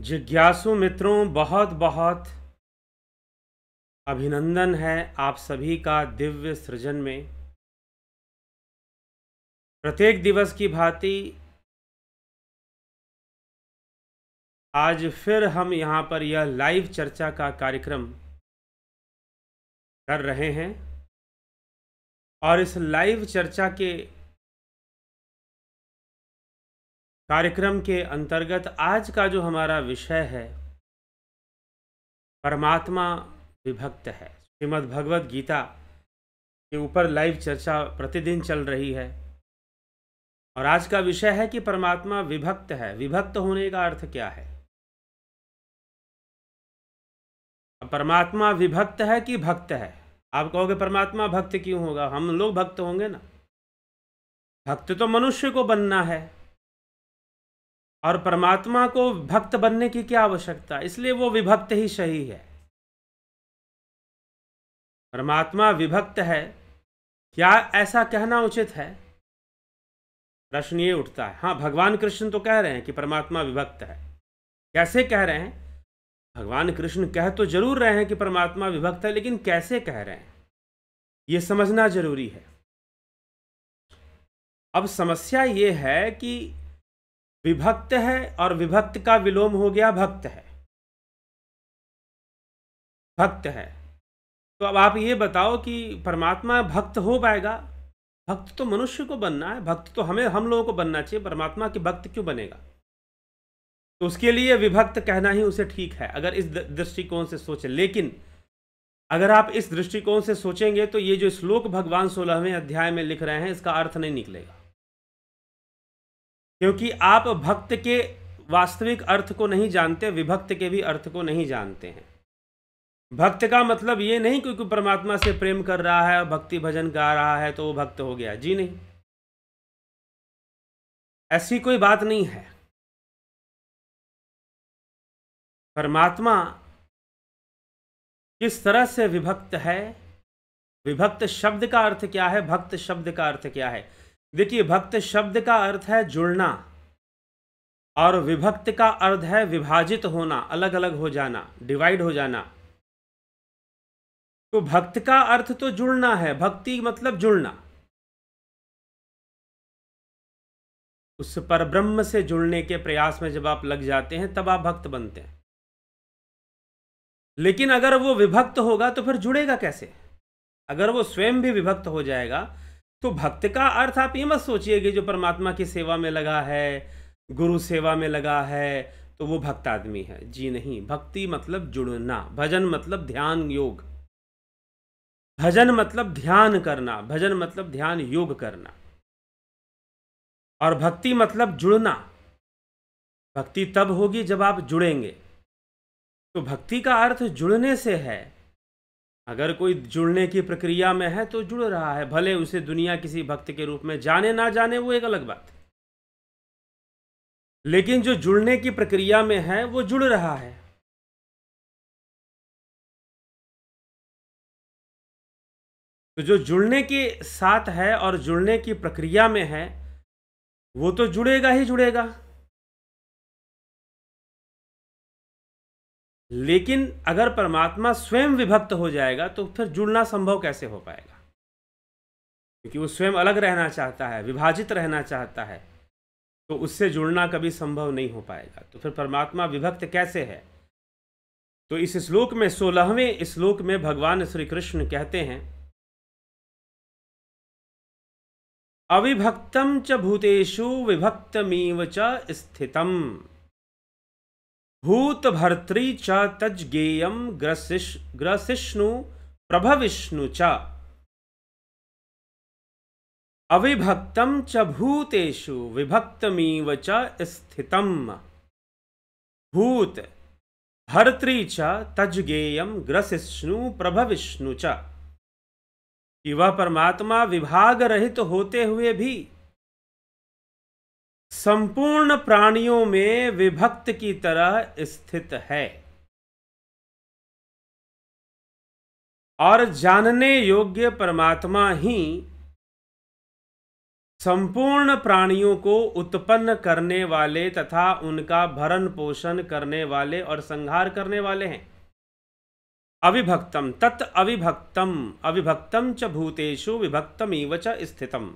जिज्ञासु मित्रों बहुत बहुत अभिनंदन है आप सभी का दिव्य सृजन में प्रत्येक दिवस की भांति आज फिर हम यहाँ पर यह लाइव चर्चा का कार्यक्रम कर रहे हैं और इस लाइव चर्चा के कार्यक्रम के अंतर्गत आज का जो हमारा विषय है परमात्मा विभक्त है श्रीमद् भगवद गीता के ऊपर लाइव चर्चा प्रतिदिन चल रही है और आज का विषय है कि परमात्मा विभक्त है विभक्त होने का अर्थ क्या है परमात्मा विभक्त है कि भक्त है आप कहोगे परमात्मा भक्त क्यों होगा हम लोग भक्त होंगे ना भक्त तो मनुष्य को बनना है और परमात्मा को भक्त बनने की क्या आवश्यकता इसलिए वो विभक्त ही सही है परमात्मा विभक्त है क्या ऐसा कहना उचित है प्रश्न ये उठता है हाँ भगवान कृष्ण तो कह रहे हैं कि परमात्मा विभक्त है कैसे कह रहे हैं भगवान कृष्ण कह तो जरूर रहे हैं कि परमात्मा विभक्त है लेकिन कैसे कह रहे हैं ये समझना जरूरी है अब समस्या ये है कि विभक्त है और विभक्त का विलोम हो गया भक्त है भक्त है तो अब आप ये बताओ कि परमात्मा भक्त हो पाएगा भक्त तो मनुष्य को बनना है भक्त तो हमें हम लोगों को बनना चाहिए परमात्मा के भक्त क्यों बनेगा तो उसके लिए विभक्त कहना ही उसे ठीक है अगर इस दृष्टिकोण से सोचे लेकिन अगर आप इस दृष्टिकोण से सोचेंगे तो ये जो श्लोक भगवान सोलहवें अध्याय में लिख रहे हैं इसका अर्थ नहीं निकलेगा क्योंकि आप भक्त के वास्तविक अर्थ को नहीं जानते विभक्त के भी अर्थ को नहीं जानते हैं भक्त का मतलब ये नहीं क्योंकि परमात्मा से प्रेम कर रहा है और भक्ति भजन गा रहा है तो वो भक्त हो गया जी नहीं ऐसी कोई बात नहीं है परमात्मा किस तरह से विभक्त है विभक्त शब्द का अर्थ क्या है भक्त शब्द का अर्थ क्या है देखिए भक्त शब्द का अर्थ है जुड़ना और विभक्त का अर्थ है विभाजित होना अलग अलग हो जाना डिवाइड हो जाना तो भक्त का अर्थ तो जुड़ना है भक्ति मतलब जुड़ना उस पर ब्रह्म से जुड़ने के प्रयास में जब आप लग जाते हैं तब आप भक्त बनते हैं लेकिन अगर वो विभक्त होगा तो फिर जुड़ेगा कैसे अगर वो स्वयं भी विभक्त हो जाएगा तो भक्त का अर्थ आप ये मत सोचिए कि जो परमात्मा की सेवा में लगा है गुरु सेवा में लगा है तो वो भक्त आदमी है जी नहीं भक्ति मतलब जुड़ना भजन मतलब ध्यान योग भजन मतलब ध्यान करना भजन मतलब ध्यान योग करना और भक्ति मतलब जुड़ना भक्ति तब होगी जब आप जुड़ेंगे तो भक्ति का अर्थ जुड़ने से है अगर कोई जुड़ने की प्रक्रिया में है तो जुड़ रहा है भले उसे दुनिया किसी भक्त के रूप में जाने ना जाने वो एक अलग बात है लेकिन जो जुड़ने की प्रक्रिया में है वो जुड़ रहा है तो जो जुड़ने के साथ है और जुड़ने की प्रक्रिया में है वो तो जुड़ेगा ही जुड़ेगा लेकिन अगर परमात्मा स्वयं विभक्त हो जाएगा तो फिर जुड़ना संभव कैसे हो पाएगा क्योंकि वो स्वयं अलग रहना चाहता है विभाजित रहना चाहता है तो उससे जुड़ना कभी संभव नहीं हो पाएगा तो फिर परमात्मा विभक्त कैसे है तो इस श्लोक में सोलहवें श्लोक में भगवान श्री कृष्ण कहते हैं अविभक्तम च भूतेषु विभक्तमीव च स्थितम भूतभर्तृ च तज गेयम ग्रसिष्णु विष्णु च अविभक्तम च भूतेषु विभक्तमीव च स्थितम् भूत भर्तृ च गेयम ग्रसिष्णु विष्णु च वह परमात्मा विभाग रहित होते हुए भी संपूर्ण प्राणियों में विभक्त की तरह स्थित है और जानने योग्य परमात्मा ही संपूर्ण प्राणियों को उत्पन्न करने वाले तथा उनका भरण पोषण करने वाले और संहार करने वाले हैं अविभक्तम तत् अविभक्तम अविभक्तम च भूतेषु विभक्तम इव च स्थितम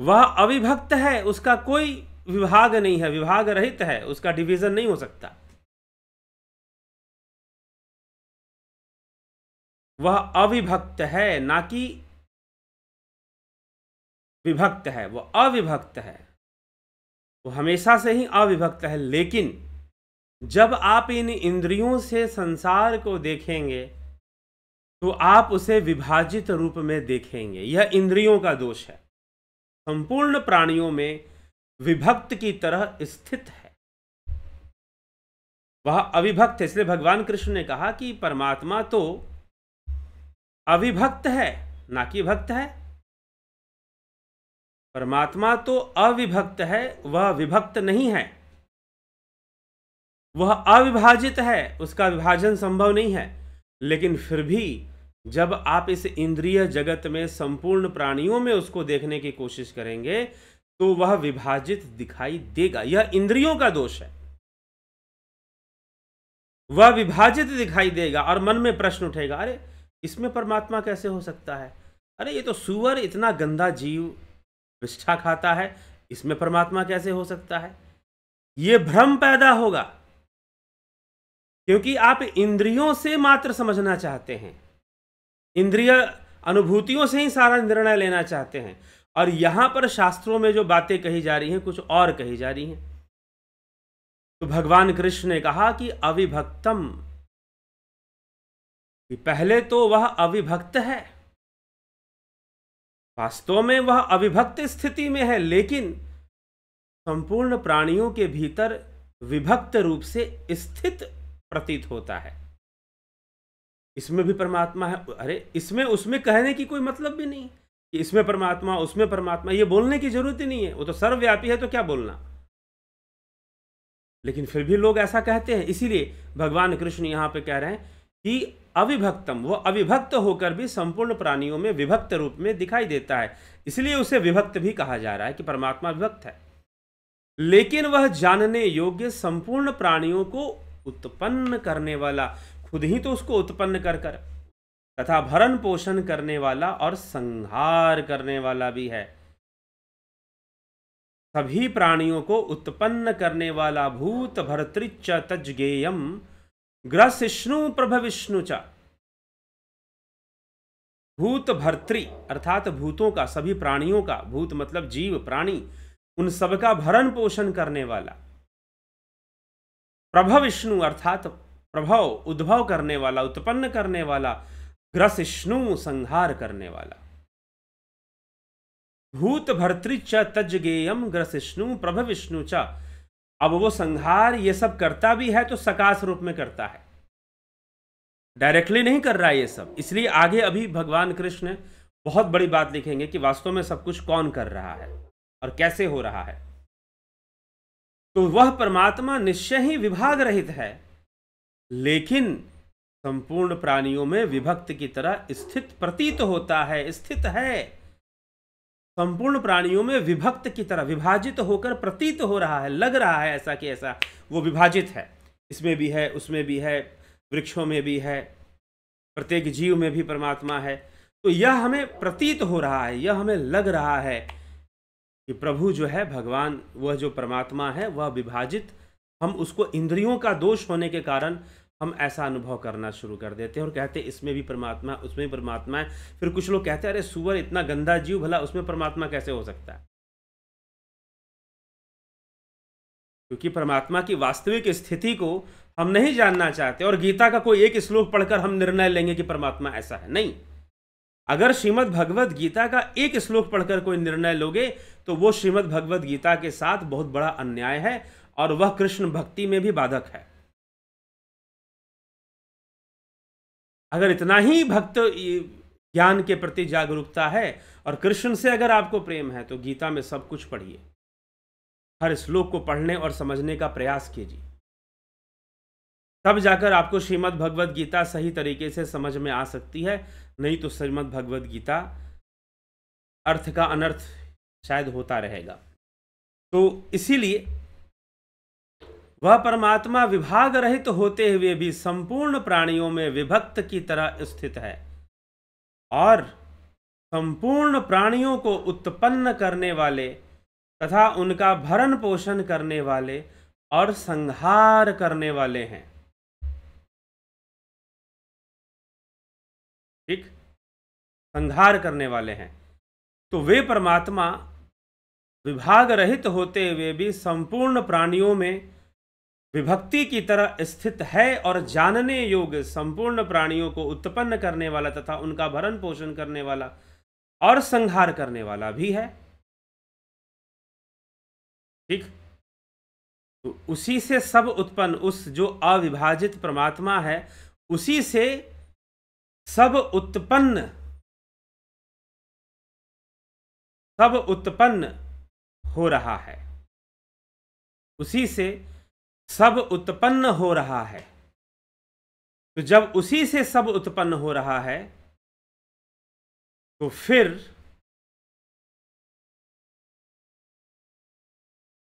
वह अविभक्त है उसका कोई विभाग नहीं है विभाग रहित है उसका डिवीजन नहीं हो सकता वह अविभक्त है ना कि विभक्त है वह अविभक्त है वह हमेशा से ही अविभक्त है लेकिन जब आप इन इंद्रियों से संसार को देखेंगे तो आप उसे विभाजित रूप में देखेंगे यह इंद्रियों का दोष है संपूर्ण प्राणियों में विभक्त की तरह स्थित है वह अविभक्त है इसलिए भगवान कृष्ण ने कहा कि परमात्मा तो अविभक्त है ना कि भक्त है परमात्मा तो अविभक्त है वह विभक्त नहीं है वह अविभाजित है उसका विभाजन संभव नहीं है लेकिन फिर भी जब आप इस इंद्रिय जगत में संपूर्ण प्राणियों में उसको देखने की कोशिश करेंगे तो वह विभाजित दिखाई देगा यह इंद्रियों का दोष है वह विभाजित दिखाई देगा और मन में प्रश्न उठेगा अरे इसमें परमात्मा कैसे हो सकता है अरे ये तो सुअर इतना गंदा जीव विष्ठा खाता है इसमें परमात्मा कैसे हो सकता है ये भ्रम पैदा होगा क्योंकि आप इंद्रियों से मात्र समझना चाहते हैं इंद्रिय अनुभूतियों से ही सारा निर्णय लेना चाहते हैं और यहां पर शास्त्रों में जो बातें कही जा रही हैं कुछ और कही जा रही हैं तो भगवान कृष्ण ने कहा कि अविभक्तम कि पहले तो वह अविभक्त है वास्तव में वह अविभक्त स्थिति में है लेकिन संपूर्ण प्राणियों के भीतर विभक्त रूप से स्थित प्रतीत होता है इसमें भी परमात्मा है अरे इसमें उसमें कहने की कोई मतलब भी नहीं कि इसमें परमात्मा उसमें परमात्मा ये बोलने की जरूरत ही नहीं है वो तो सर्वव्यापी है तो क्या बोलना लेकिन फिर भी लोग ऐसा कहते हैं इसीलिए भगवान कृष्ण यहाँ पे कह रहे हैं कि अविभक्तम वो अविभक्त होकर भी संपूर्ण प्राणियों में विभक्त रूप में दिखाई देता है इसलिए उसे विभक्त भी कहा जा रहा है कि परमात्मा विभक्त है लेकिन वह जानने योग्य संपूर्ण प्राणियों को उत्पन्न करने वाला खुद ही तो उसको उत्पन्न कर कर तथा भरण पोषण करने वाला और संहार करने वाला भी है सभी प्राणियों को उत्पन्न करने वाला भूत भरतृच तजगेयम ग्रसिष्णु प्रभ विष्णु भूत भर्तृ अर्थात भूतों का सभी प्राणियों का भूत मतलब जीव प्राणी उन सबका भरण पोषण करने वाला प्रभ विष्णु अर्थात प्रभाव उद्भव करने वाला उत्पन्न करने वाला ग्रसिष्णु संहार करने वाला भूत भर्तृच तजगेयम ग्रसिष्णु प्रभ विष्णु च अब वो संहार ये सब करता भी है तो सकाश रूप में करता है डायरेक्टली नहीं कर रहा है ये सब इसलिए आगे अभी भगवान कृष्ण बहुत बड़ी बात लिखेंगे कि वास्तव में सब कुछ कौन कर रहा है और कैसे हो रहा है तो वह परमात्मा निश्चय ही विभाग रहित है लेकिन संपूर्ण प्राणियों में विभक्त की तरह स्थित प्रतीत तो होता है स्थित है संपूर्ण प्राणियों में विभक्त की तरह विभाजित तो होकर प्रतीत तो हो रहा है लग रहा है ऐसा कि ऐसा वो विभाजित है इसमें भी है उसमें भी है वृक्षों में भी है प्रत्येक जीव में भी परमात्मा है तो यह हमें प्रतीत हो रहा है यह हमें लग रहा है कि प्रभु जो है भगवान वह जो परमात्मा है वह विभाजित हम उसको इंद्रियों का दोष होने के कारण हम ऐसा अनुभव करना शुरू कर देते हैं और कहते हैं इसमें भी परमात्मा है उसमें भी परमात्मा है फिर कुछ लोग कहते हैं अरे सुअर इतना गंदा जीव भला उसमें परमात्मा कैसे हो सकता है क्योंकि परमात्मा की वास्तविक स्थिति को हम नहीं जानना चाहते और गीता का कोई एक श्लोक पढ़कर हम निर्णय लेंगे कि परमात्मा ऐसा है नहीं अगर श्रीमद् भगवत गीता का एक श्लोक पढ़कर कोई निर्णय लोगे तो वो श्रीमद् भगवत गीता के साथ बहुत बड़ा अन्याय है और वह कृष्ण भक्ति में भी बाधक है अगर इतना ही भक्त ज्ञान के प्रति जागरूकता है और कृष्ण से अगर आपको प्रेम है तो गीता में सब कुछ पढ़िए हर श्लोक को पढ़ने और समझने का प्रयास कीजिए तब जाकर आपको श्रीमद् भगवद गीता सही तरीके से समझ में आ सकती है नहीं तो श्रीमद् भगवद गीता अर्थ का अनर्थ शायद होता रहेगा तो इसीलिए वह परमात्मा विभाग रहित होते हुए भी संपूर्ण प्राणियों में विभक्त की तरह स्थित है और संपूर्ण प्राणियों को उत्पन्न करने वाले तथा उनका भरण पोषण करने वाले और संहार करने वाले हैं ठीक संहार करने वाले हैं तो वे परमात्मा विभाग रहित होते हुए भी संपूर्ण प्राणियों में विभक्ति की तरह स्थित है और जानने योग्य संपूर्ण प्राणियों को उत्पन्न करने वाला तथा उनका भरण पोषण करने वाला और संहार करने वाला भी है ठीक तो उसी से सब उत्पन्न उस जो अविभाजित परमात्मा है उसी से सब उत्पन्न सब उत्पन्न हो रहा है उसी से सब उत्पन्न हो रहा है तो जब उसी से सब उत्पन्न हो रहा है तो फिर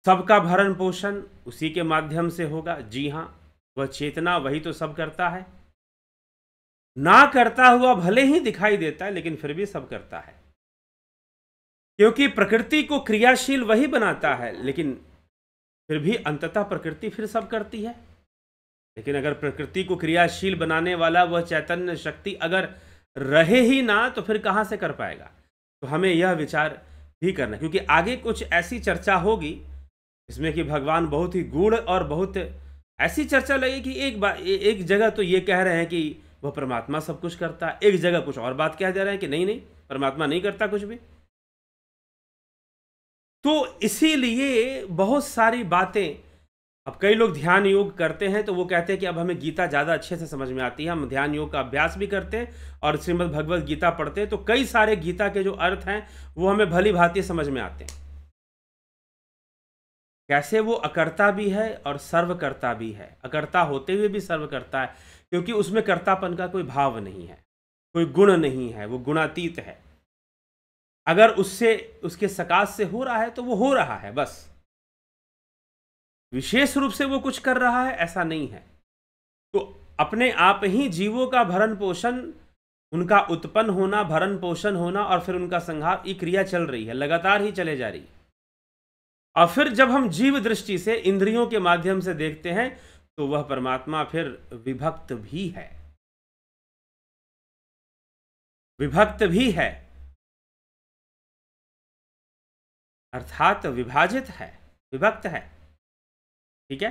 सबका भरण पोषण उसी के माध्यम से होगा जी हां वह चेतना वही तो सब करता है ना करता हुआ भले ही दिखाई देता है लेकिन फिर भी सब करता है क्योंकि प्रकृति को क्रियाशील वही बनाता है लेकिन फिर भी अंततः प्रकृति फिर सब करती है लेकिन अगर प्रकृति को क्रियाशील बनाने वाला वह चैतन्य शक्ति अगर रहे ही ना तो फिर कहाँ से कर पाएगा तो हमें यह विचार भी करना क्योंकि आगे कुछ ऐसी चर्चा होगी इसमें कि भगवान बहुत ही गूढ़ और बहुत ऐसी चर्चा लगी कि एक बात एक जगह तो ये कह रहे हैं कि वह परमात्मा सब कुछ करता है एक जगह कुछ और बात कह दे रहे हैं कि नहीं नहीं परमात्मा नहीं करता कुछ भी तो इसीलिए बहुत सारी बातें अब कई लोग ध्यान योग करते हैं तो वो कहते हैं कि अब हमें गीता ज़्यादा अच्छे से समझ में आती है हम ध्यान योग का अभ्यास भी करते हैं और श्रीमद् भगवत गीता पढ़ते हैं तो कई सारे गीता के जो अर्थ हैं वो हमें भली भांति समझ में आते हैं कैसे वो अकर्ता भी है और सर्वकर्ता भी है अकर्ता होते हुए भी सर्व करता है क्योंकि उसमें कर्तापन का कोई भाव नहीं है कोई गुण नहीं है वो गुणातीत है अगर उससे उसके सकाश से हो रहा है तो वो हो रहा है बस विशेष रूप से वो कुछ कर रहा है ऐसा नहीं है तो अपने आप ही जीवों का भरण पोषण उनका उत्पन्न होना भरण पोषण होना और फिर उनका संहार ये क्रिया चल रही है लगातार ही चले जा रही है और फिर जब हम जीव दृष्टि से इंद्रियों के माध्यम से देखते हैं तो वह परमात्मा फिर विभक्त भी है विभक्त भी है अर्थात विभाजित है विभक्त है ठीक है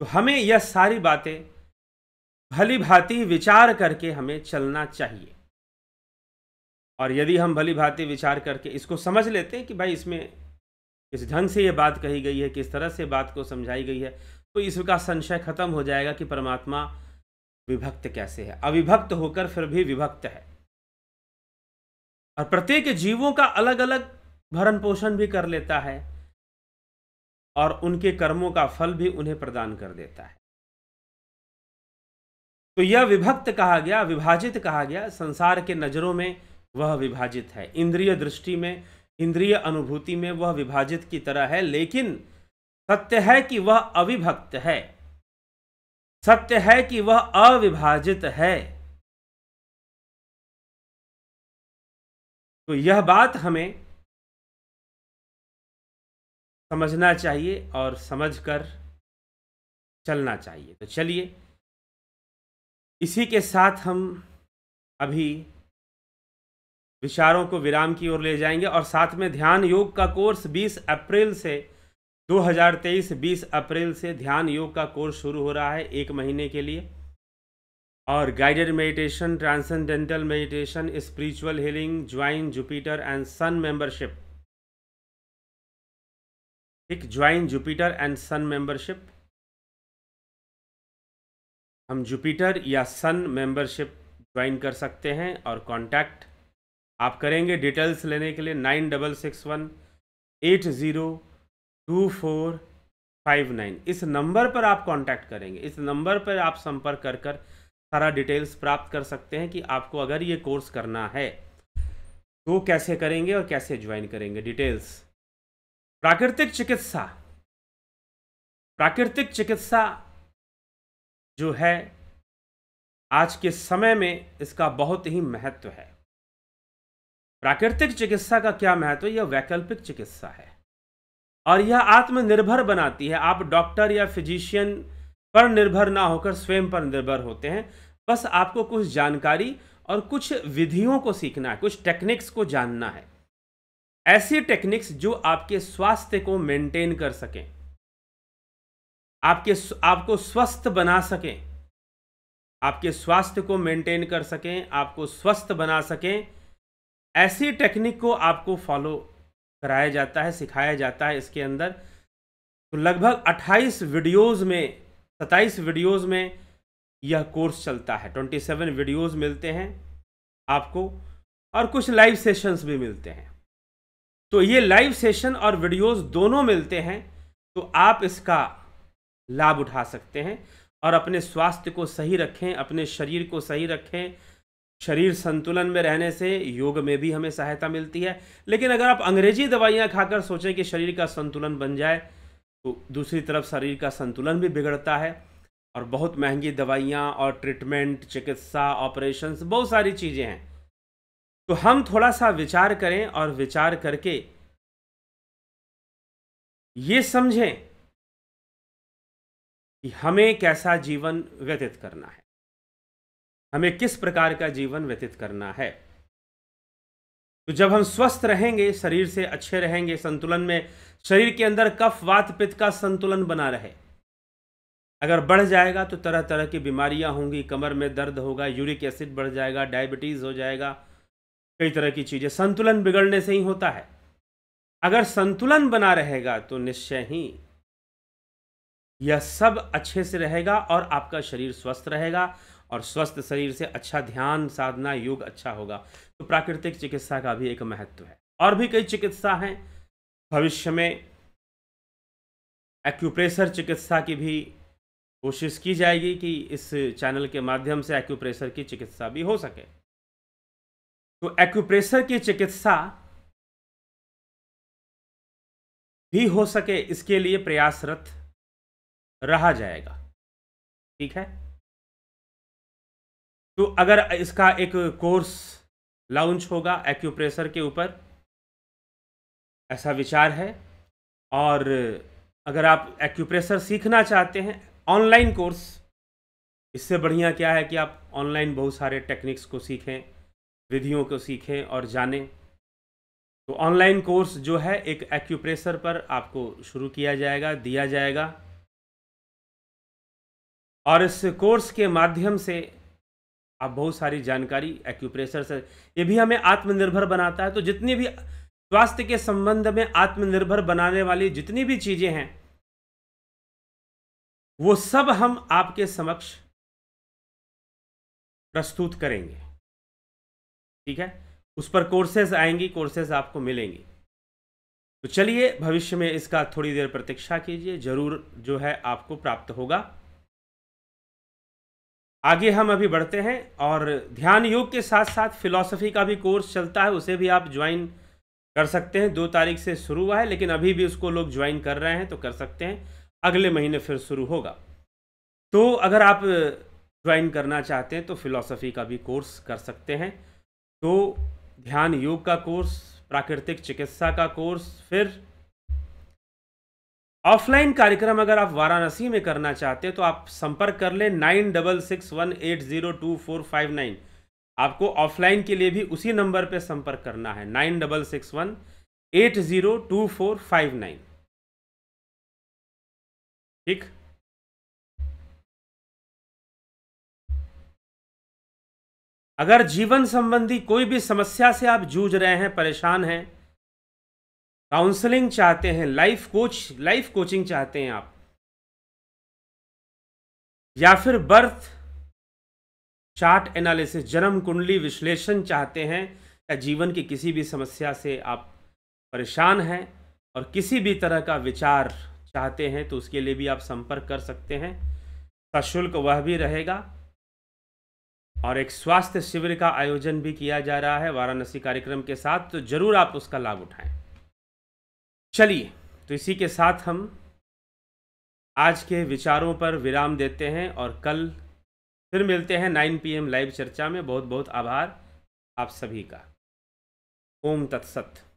तो हमें यह सारी बातें भली भांति विचार करके हमें चलना चाहिए और यदि हम भली भांति विचार करके इसको समझ लेते हैं कि भाई इसमें किस ढंग से ये बात कही गई है किस तरह से बात को समझाई गई है तो इसका संशय खत्म हो जाएगा कि परमात्मा विभक्त कैसे है अविभक्त होकर फिर भी विभक्त है और प्रत्येक जीवों का अलग अलग भरण पोषण भी कर लेता है और उनके कर्मों का फल भी उन्हें प्रदान कर देता है तो यह विभक्त कहा गया विभाजित कहा गया संसार के नज़रों में वह विभाजित है इंद्रिय दृष्टि में इंद्रिय अनुभूति में वह विभाजित की तरह है लेकिन सत्य है कि वह अविभक्त है सत्य है कि वह अविभाजित है तो यह बात हमें समझना चाहिए और समझकर चलना चाहिए तो चलिए इसी के साथ हम अभी विचारों को विराम की ओर ले जाएंगे और साथ में ध्यान योग का कोर्स 20 अप्रैल से 2023 20 अप्रैल से ध्यान योग का कोर्स शुरू हो रहा है एक महीने के लिए और guided meditation transcendental meditation spiritual healing join Jupiter and sun membership ठीक join Jupiter and sun membership हम जुपिटर या सन मेंबरशिप ज्वाइन कर सकते हैं और कांटेक्ट आप करेंगे डिटेल्स लेने के लिए nine double six one eight zero two four five nine इस नंबर पर आप कांटेक्ट करेंगे इस नंबर पर आप संपर्क कर कर सारा डिटेल्स प्राप्त कर सकते हैं कि आपको अगर ये कोर्स करना है तो कैसे करेंगे और कैसे ज्वाइन करेंगे डिटेल्स प्राकृतिक चिकित्सा प्राकृतिक चिकित्सा जो है आज के समय में इसका बहुत ही महत्व है प्राकृतिक चिकित्सा का क्या महत्व यह वैकल्पिक चिकित्सा है और यह आत्मनिर्भर बनाती है आप डॉक्टर या फिजिशियन पर निर्भर ना होकर स्वयं पर निर्भर होते हैं बस आपको कुछ जानकारी और कुछ विधियों को सीखना है कुछ टेक्निक्स को जानना है ऐसी टेक्निक्स जो आपके स्वास्थ्य को मेंटेन कर सकें आपके आपको स्वस्थ बना सकें आपके स्वास्थ्य को मेंटेन कर सकें आपको स्वस्थ बना सकें ऐसी टेक्निक को आपको फॉलो कराया जाता है सिखाया जाता है इसके अंदर तो लगभग 28 वीडियोस में 27 वीडियोस में यह कोर्स चलता है 27 वीडियोस मिलते हैं आपको और कुछ लाइव सेशंस भी मिलते हैं तो ये लाइव सेशन और वीडियोस दोनों मिलते हैं तो आप इसका लाभ उठा सकते हैं और अपने स्वास्थ्य को सही रखें अपने शरीर को सही रखें शरीर संतुलन में रहने से योग में भी हमें सहायता मिलती है लेकिन अगर आप अंग्रेजी दवाइयाँ खाकर सोचें कि शरीर का संतुलन बन जाए तो दूसरी तरफ शरीर का संतुलन भी बिगड़ता है और बहुत महंगी दवाइयाँ और ट्रीटमेंट चिकित्सा ऑपरेशन बहुत सारी चीज़ें हैं तो हम थोड़ा सा विचार करें और विचार करके ये समझें कि हमें कैसा जीवन व्यतीत करना है हमें किस प्रकार का जीवन व्यतीत करना है तो जब हम स्वस्थ रहेंगे शरीर से अच्छे रहेंगे संतुलन में शरीर के अंदर कफ वात पित्त का संतुलन बना रहे अगर बढ़ जाएगा तो तरह तरह की बीमारियां होंगी कमर में दर्द होगा यूरिक एसिड बढ़ जाएगा डायबिटीज़ हो जाएगा कई तरह की चीज़ें संतुलन बिगड़ने से ही होता है अगर संतुलन बना रहेगा तो निश्चय ही यह सब अच्छे से रहेगा और आपका शरीर स्वस्थ रहेगा और स्वस्थ शरीर से अच्छा ध्यान साधना योग अच्छा होगा तो प्राकृतिक चिकित्सा का भी एक महत्व है और भी कई चिकित्सा हैं भविष्य में एक्यूप्रेशर चिकित्सा की भी कोशिश की जाएगी कि इस चैनल के माध्यम से एक्यूप्रेशर की चिकित्सा भी हो सके तो एक्यूप्रेशर की चिकित्सा भी हो सके इसके लिए प्रयासरत रहा जाएगा ठीक है तो अगर इसका एक कोर्स लॉन्च होगा एक्यूप्रेशर के ऊपर ऐसा विचार है और अगर आप एक्यूप्रेशर सीखना चाहते हैं ऑनलाइन कोर्स इससे बढ़िया क्या है कि आप ऑनलाइन बहुत सारे टेक्निक्स को सीखें विधियों को सीखें और जानें तो ऑनलाइन कोर्स जो है एक एक्यूप्रेशर पर आपको शुरू किया जाएगा दिया जाएगा और इस कोर्स के माध्यम से आप बहुत सारी जानकारी एक्यूप्रेशर से ये भी हमें आत्मनिर्भर बनाता है तो जितनी भी स्वास्थ्य के संबंध में आत्मनिर्भर बनाने वाली जितनी भी चीज़ें हैं वो सब हम आपके समक्ष प्रस्तुत करेंगे ठीक है उस पर कोर्सेज आएंगी कोर्सेज आपको मिलेंगी तो चलिए भविष्य में इसका थोड़ी देर प्रतीक्षा कीजिए जरूर जो है आपको प्राप्त होगा आगे हम अभी बढ़ते हैं और ध्यान योग के साथ साथ फिलॉसफी का भी कोर्स चलता है उसे भी आप ज्वाइन कर सकते हैं दो तारीख से शुरू हुआ है लेकिन अभी भी उसको लोग ज्वाइन कर रहे हैं तो कर सकते हैं अगले महीने फिर शुरू होगा तो अगर आप ज्वाइन करना चाहते हैं तो फिलॉसफी का भी कोर्स कर सकते हैं तो ध्यान योग का कोर्स प्राकृतिक चिकित्सा का कोर्स फिर ऑफलाइन कार्यक्रम अगर आप वाराणसी में करना चाहते हैं तो आप संपर्क कर लें nine double six one eight zero two four five nine आपको ऑफलाइन के लिए भी उसी नंबर पर संपर्क करना है nine double six one eight zero two four five nine ठीक अगर जीवन संबंधी कोई भी समस्या से आप जूझ रहे हैं परेशान हैं काउंसलिंग चाहते हैं लाइफ कोच लाइफ कोचिंग चाहते हैं आप या फिर बर्थ चार्ट एनालिसिस जन्म कुंडली विश्लेषण चाहते हैं या जीवन की किसी भी समस्या से आप परेशान हैं और किसी भी तरह का विचार चाहते हैं तो उसके लिए भी आप संपर्क कर सकते हैं सशुल्क वह भी रहेगा और एक स्वास्थ्य शिविर का आयोजन भी किया जा रहा है वाराणसी कार्यक्रम के साथ तो जरूर आप उसका लाभ उठाएं चलिए तो इसी के साथ हम आज के विचारों पर विराम देते हैं और कल फिर मिलते हैं 9 पीएम लाइव चर्चा में बहुत बहुत आभार आप सभी का ओम तत्सत